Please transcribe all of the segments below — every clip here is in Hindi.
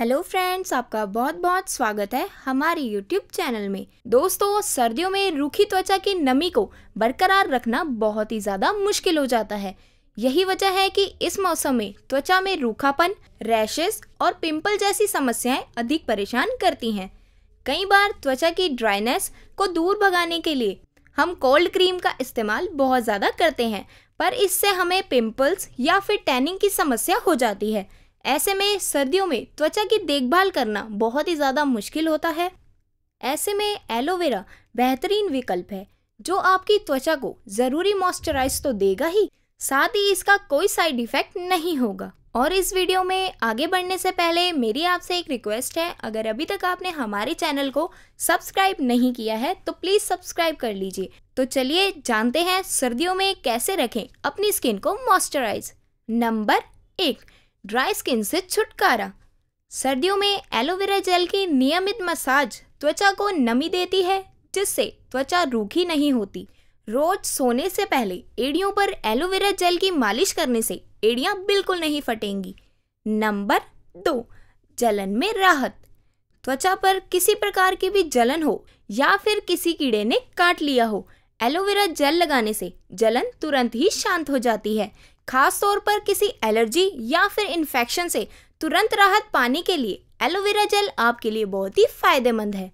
हेलो फ्रेंड्स आपका बहुत बहुत स्वागत है हमारे यूट्यूब चैनल में दोस्तों सर्दियों में रूखी त्वचा की नमी को बरकरार रखना बहुत ही ज़्यादा मुश्किल हो जाता है यही वजह है कि इस मौसम में त्वचा में रूखापन रैशेस और पिंपल जैसी समस्याएं अधिक परेशान करती हैं कई बार त्वचा की ड्राइनेस को दूर भगाने के लिए हम कोल्ड क्रीम का इस्तेमाल बहुत ज़्यादा करते हैं पर इससे हमें पिम्पल्स या फिर टैनिंग की समस्या हो जाती है ऐसे में सर्दियों में त्वचा की देखभाल करना बहुत ही ज़्यादा मुश्किल होता है ऐसे में एलोवेरा बेहतरीन विकल्प है जो आपकी त्वचा को ज़रूरी मॉइस्चराइज तो देगा ही साथ ही इसका कोई साइड इफेक्ट नहीं होगा और इस वीडियो में आगे बढ़ने से पहले मेरी आपसे एक रिक्वेस्ट है अगर अभी तक आपने हमारे चैनल को सब्सक्राइब नहीं किया है तो प्लीज़ सब्सक्राइब कर लीजिए तो चलिए जानते हैं सर्दियों में कैसे रखें अपनी स्किन को मॉइस्चराइज नंबर एक ड्राई स्किन से छुटकारा सर्दियों में एलोवेरा जेल की नियमित मसाज त्वचा को नमी देती है जिससे त्वचा रूखी नहीं होती रोज सोने से पहले एड़ियों पर एलोवेरा जेल की मालिश करने से एड़ियाँ बिल्कुल नहीं फटेंगी नंबर दो जलन में राहत त्वचा पर किसी प्रकार की भी जलन हो या फिर किसी कीड़े ने काट लिया हो एलोवेरा जेल लगाने से जलन तुरंत ही शांत हो जाती है खास तौर पर किसी एलर्जी या फिर इन्फेक्शन से तुरंत राहत पाने के लिए एलोवेरा जेल आपके लिए बहुत ही फायदेमंद है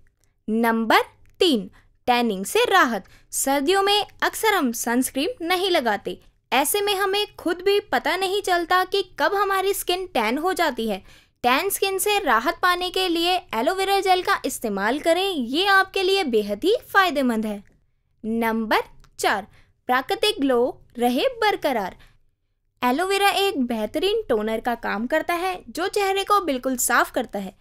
नंबर तीन टैनिंग से राहत सर्दियों में अक्सर हम सनस्क्रीन नहीं लगाते ऐसे में हमें खुद भी पता नहीं चलता कि कब हमारी स्किन टैन हो जाती है टैन स्किन से राहत पाने के लिए एलोवेरा जेल का इस्तेमाल करें ये आपके लिए बेहद ही फायदेमंद है नंबर चार प्राकृतिक ग्लो रहे बरकरार एलोवेरा एक बेहतरीन टोनर का काम करता है जो चेहरे को बिल्कुल साफ करता है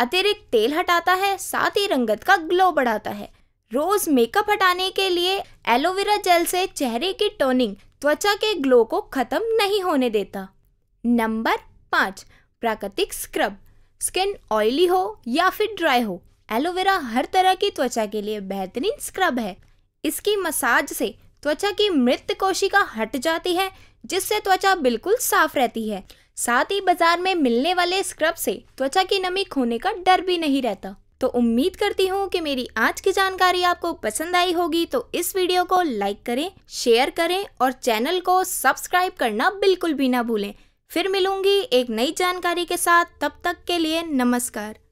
अतिरिक्त तेल हटाता है साथ ही रंगत का ग्लो बढ़ाता है रोज मेकअप हटाने के लिए एलोवेरा जेल से चेहरे की टोनिंग त्वचा के ग्लो को खत्म नहीं होने देता नंबर पाँच प्राकृतिक स्क्रब स्किन ऑयली हो या फिर ड्राई हो एलोवेरा हर तरह की त्वचा के लिए बेहतरीन स्क्रब है इसकी मसाज से त्वचा की मृत कोशिका हट जाती है जिससे त्वचा बिल्कुल साफ रहती है साथ ही बाजार में मिलने वाले स्क्रब से त्वचा की नमी खोने का डर भी नहीं रहता तो उम्मीद करती हूँ कि मेरी आज की जानकारी आपको पसंद आई होगी तो इस वीडियो को लाइक करें शेयर करें और चैनल को सब्सक्राइब करना बिल्कुल भी ना भूलें फिर मिलूंगी एक नई जानकारी के साथ तब तक के लिए नमस्कार